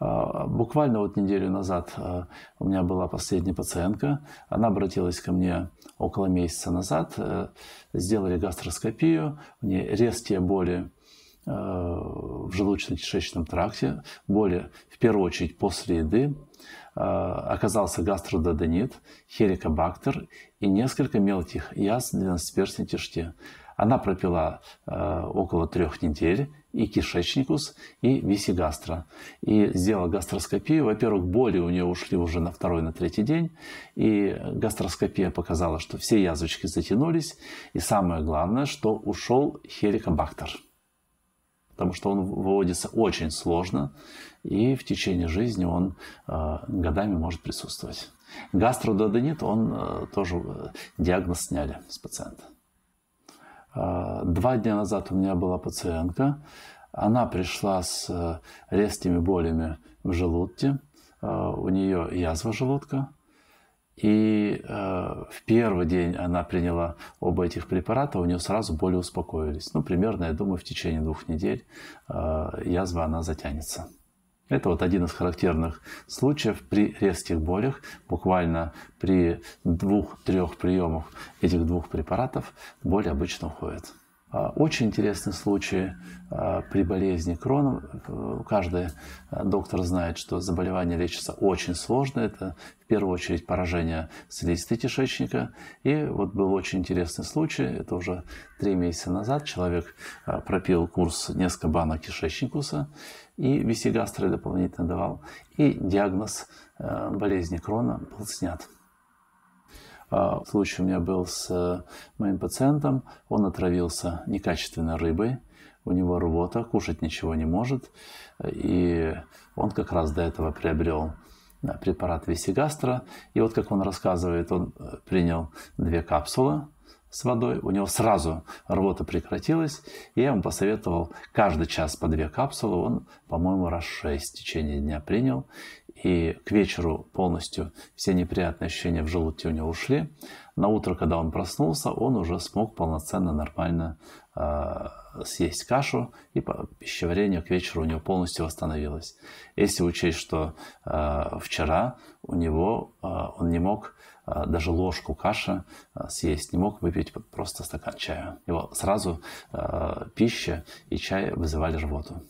А, буквально вот неделю назад а, у меня была последняя пациентка. Она обратилась ко мне около месяца назад. Э, сделали гастроскопию. У нее резкие боли э, в желудочно-кишечном тракте, боли в первую очередь после еды, а, оказался гастрододонит, хеликобактер и несколько мелких язв 12-перстной кишки. Она пропила э, около трех недель и кишечникус, и висигастро. И сделала гастроскопию. Во-первых, боли у нее ушли уже на второй, на третий день. И гастроскопия показала, что все язвочки затянулись. И самое главное, что ушел хеликобактер. Потому что он выводится очень сложно, и в течение жизни он э, годами может присутствовать. Гастрододенит, он э, тоже э, диагноз сняли с пациента. Два дня назад у меня была пациентка. Она пришла с э, резкими болями в желудке. Э, у нее язва желудка. И э, в первый день она приняла оба этих препарата, у нее сразу боли успокоились. Ну, примерно, я думаю, в течение двух недель язва она затянется. Это вот один из характерных случаев при резких болях, буквально при двух-трех приемах этих двух препаратов боль обычно уходит. А, очень интересный случай а, при болезни Крона. Каждый а, доктор знает, что заболевание лечится очень сложно. Это в первую очередь поражение слизистой кишечника. И вот был очень интересный случай. Это уже три месяца назад человек пропил курс несколько банок кишечникуса и висигастры дополнительно давал. И диагноз болезни Крона был снят. А, случай у меня был с э, моим пациентом. Он отравился некачественной рыбой. У него рвота, кушать ничего не может. И он как раз до этого приобрел препарат Висигастра. И вот как он рассказывает, он э, принял две капсулы с водой, у него сразу рвота прекратилась. И я ему посоветовал каждый час по две капсулы. Он, по-моему, раз шесть в течение дня принял и к вечеру полностью все неприятные ощущения в желудке у него ушли. На утро, когда он проснулся, он уже смог полноценно, нормально э, съесть кашу, и пищеварение к вечеру у него полностью восстановилось. Если учесть, что э, вчера у него э, он не мог э, даже ложку каши э, съесть, не мог выпить просто стакан чая. Его сразу э, пища и чай вызывали рвоту.